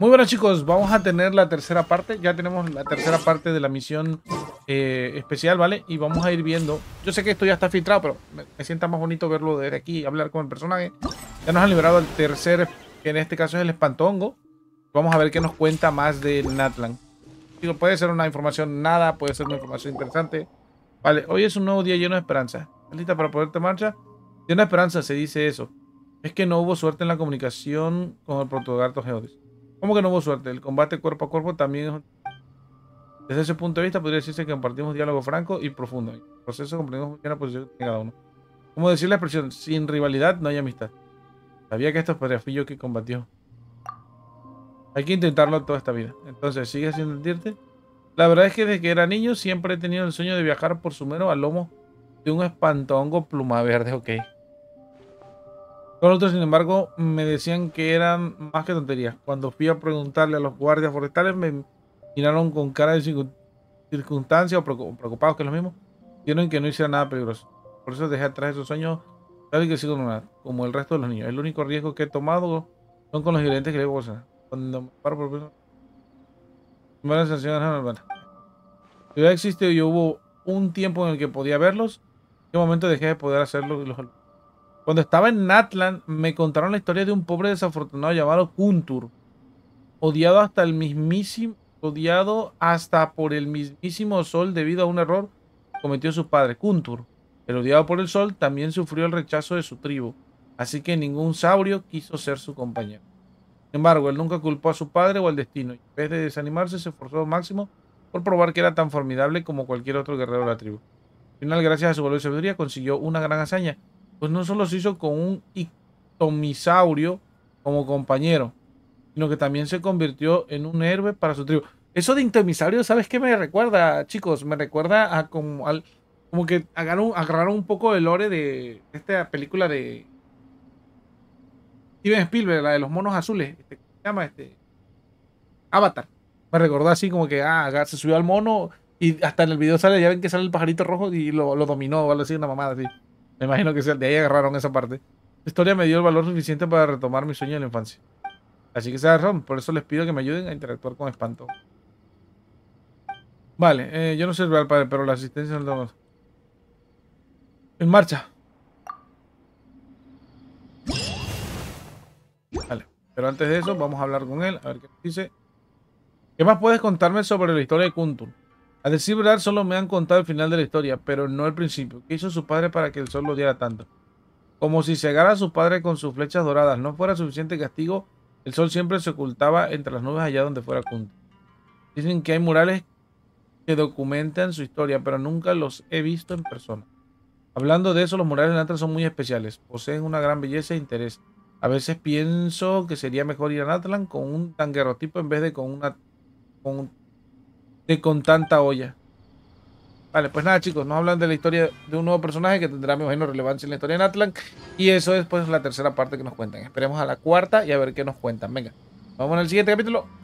Muy bueno chicos, vamos a tener la tercera parte, ya tenemos la tercera parte de la misión eh, especial, ¿vale? Y vamos a ir viendo, yo sé que esto ya está filtrado, pero me, sienta más bonito verlo desde aquí, hablar con el personaje. Ya nos han liberado el tercer, que en este caso es el espantongo. Vamos a ver qué nos cuenta más de Natlan. puede ser una información nada, puede ser una información interesante. Vale, hoy es un nuevo día lleno de esperanza. ¿Estás lista para ponerte marcha? Lleno de esperanza, se dice eso. Es que no hubo suerte en la comunicación con el protogarto Geodes. ¿Cómo que no hubo suerte? El combate cuerpo a cuerpo también Desde ese punto de vista podría decirse que compartimos diálogo franco y profundo. En el proceso comprendemos la posición de cada uno. Como decir la expresión, sin rivalidad no hay amistad. Sabía que esto es que combatió. Hay que intentarlo toda esta vida. Entonces, sigue sin sentirte? La verdad es que desde que era niño siempre he tenido el sueño de viajar por su Sumero al lomo de un espantongo pluma verde, ok. Los otros, sin embargo, me decían que eran más que tonterías. Cuando fui a preguntarle a los guardias forestales, me miraron con cara de circunstancia o preocupados que es lo mismo. Dijeron que no hiciera nada peligroso. Por eso dejé atrás esos sueños, tal y que sigo normal, como el resto de los niños. El único riesgo que he tomado son con los ingredientes que le gozan. Cuando me paro por primera vez, normal. Si hubiera existido y hubo un tiempo en el que podía verlos, en qué momento dejé de poder hacerlo y los cuando estaba en Natlan, me contaron la historia de un pobre desafortunado llamado Kuntur, odiado hasta el mismísimo, odiado hasta por el mismísimo sol debido a un error cometió su padre, Kuntur. El odiado por el sol también sufrió el rechazo de su tribu, así que ningún saurio quiso ser su compañero. Sin embargo, él nunca culpó a su padre o al destino, y en vez de desanimarse, se esforzó al máximo por probar que era tan formidable como cualquier otro guerrero de la tribu. Al final, gracias a su valor y sabiduría, consiguió una gran hazaña, pues no solo se hizo con un ictomisaurio como compañero, sino que también se convirtió en un héroe para su tribu. Eso de ictomisaurio, ¿sabes qué me recuerda, chicos? Me recuerda a como, al, como que agarraron, agarraron un poco el lore de esta película de Steven Spielberg, la de los monos azules. Este, se llama? Este, Avatar. Me recordó así como que, ah, se subió al mono y hasta en el video sale, ya ven que sale el pajarito rojo y lo, lo dominó, o algo así, una mamada así. Me imagino que de ahí agarraron esa parte. La historia me dio el valor suficiente para retomar mi sueño de la infancia. Así que se agarraron, por eso les pido que me ayuden a interactuar con espanto. Vale, eh, yo no soy real padre, pero la asistencia no En marcha. Vale, pero antes de eso vamos a hablar con él, a ver qué nos dice. ¿Qué más puedes contarme sobre la historia de Kuntun? A decir verdad, solo me han contado el final de la historia, pero no el principio. ¿Qué hizo su padre para que el sol lo diera tanto? Como si cegara a su padre con sus flechas doradas. No fuera suficiente castigo, el sol siempre se ocultaba entre las nubes allá donde fuera Kunta. Dicen que hay murales que documentan su historia, pero nunca los he visto en persona. Hablando de eso, los murales de Atra son muy especiales. Poseen una gran belleza e interés. A veces pienso que sería mejor ir a Atlan con un tanguerrotipo en vez de con una con de con tanta olla. Vale, pues nada, chicos, nos hablan de la historia de un nuevo personaje que tendrá, me imagino, relevancia en la historia de Atlan. Y eso es pues, la tercera parte que nos cuentan. Esperemos a la cuarta y a ver qué nos cuentan. Venga, vamos al siguiente capítulo.